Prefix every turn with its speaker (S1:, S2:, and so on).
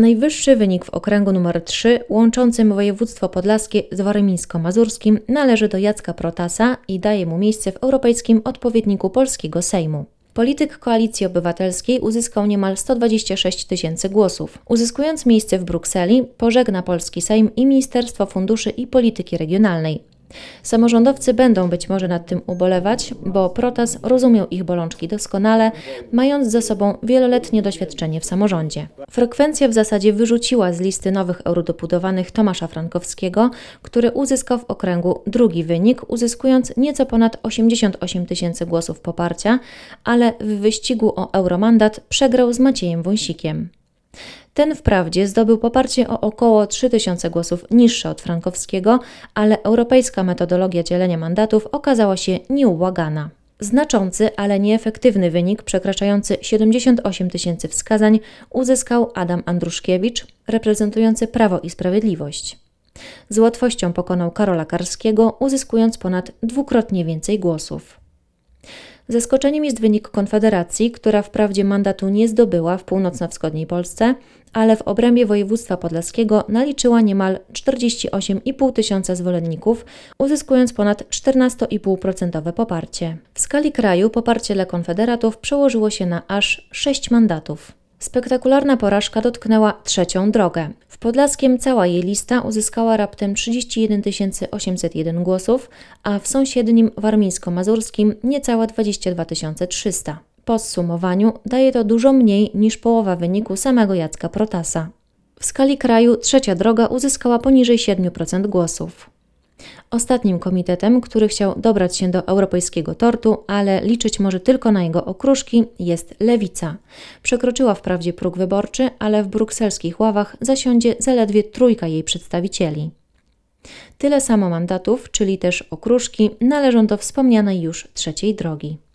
S1: Najwyższy wynik w okręgu nr 3 łączącym województwo podlaskie z warmińsko-mazurskim należy do Jacka Protasa i daje mu miejsce w europejskim odpowiedniku polskiego Sejmu. Polityk Koalicji Obywatelskiej uzyskał niemal 126 tysięcy głosów. Uzyskując miejsce w Brukseli, pożegna polski Sejm i Ministerstwo Funduszy i Polityki Regionalnej. Samorządowcy będą być może nad tym ubolewać, bo Protas rozumiał ich bolączki doskonale, mając za sobą wieloletnie doświadczenie w samorządzie. Frekwencja w zasadzie wyrzuciła z listy nowych eurodeputowanych Tomasza Frankowskiego, który uzyskał w okręgu drugi wynik, uzyskując nieco ponad 88 tysięcy głosów poparcia, ale w wyścigu o euromandat przegrał z Maciejem Wąsikiem. Ten wprawdzie zdobył poparcie o około 3000 głosów niższe od frankowskiego, ale europejska metodologia dzielenia mandatów okazała się nieubłagana. Znaczący, ale nieefektywny wynik, przekraczający 78 tysięcy wskazań, uzyskał Adam Andruszkiewicz, reprezentujący Prawo i Sprawiedliwość. Z łatwością pokonał Karola Karskiego, uzyskując ponad dwukrotnie więcej głosów. Zaskoczeniem jest wynik Konfederacji, która wprawdzie mandatu nie zdobyła w północno-wschodniej Polsce, ale w obrębie województwa podlaskiego naliczyła niemal 48,5 tysiąca zwolenników, uzyskując ponad 14,5% poparcie. W skali kraju poparcie dla konfederatów przełożyło się na aż 6 mandatów. Spektakularna porażka dotknęła trzecią drogę. W Podlaskiem cała jej lista uzyskała raptem 31 801 głosów, a w sąsiednim warmińsko-mazurskim niecała 22 300. Po zsumowaniu daje to dużo mniej niż połowa wyniku samego Jacka Protasa. W skali kraju trzecia droga uzyskała poniżej 7% głosów. Ostatnim komitetem, który chciał dobrać się do europejskiego tortu, ale liczyć może tylko na jego okruszki, jest Lewica. Przekroczyła wprawdzie próg wyborczy, ale w brukselskich ławach zasiądzie zaledwie trójka jej przedstawicieli. Tyle samo mandatów, czyli też okruszki, należą do wspomnianej już trzeciej drogi.